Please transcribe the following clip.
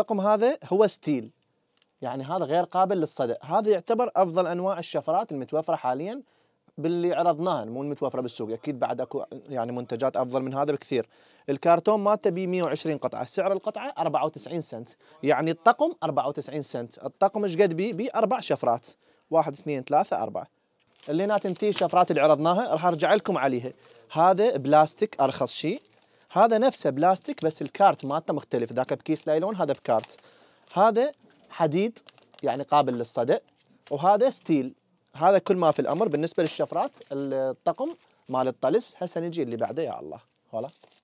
الطقم هذا هو ستيل يعني هذا غير قابل للصدأ هذا يعتبر أفضل أنواع الشفرات المتوفرة حاليا باللي عرضناها مو المتوفرة بالسوق أكيد بعد أكو يعني منتجات أفضل من هذا بكثير الكرتون مالته ب 120 قطعة سعر القطعة 94 سنت يعني الطقم 94 سنت الطقم ايش قد بي اربع شفرات واحد اثنين ثلاثة أربعة اللي ناتنتي الشفرات اللي عرضناها راح أرجع لكم عليها هذا بلاستيك أرخص شيء هذا نفسه بلاستيك بس الكارت مالته مختلف ذاك بكيس نايلون هذا بكارت هذا حديد يعني قابل للصدأ وهذا ستيل هذا كل ما في الامر بالنسبه للشفرات الطقم مال الطلس هسه نجي اللي بعده يا الله خلاص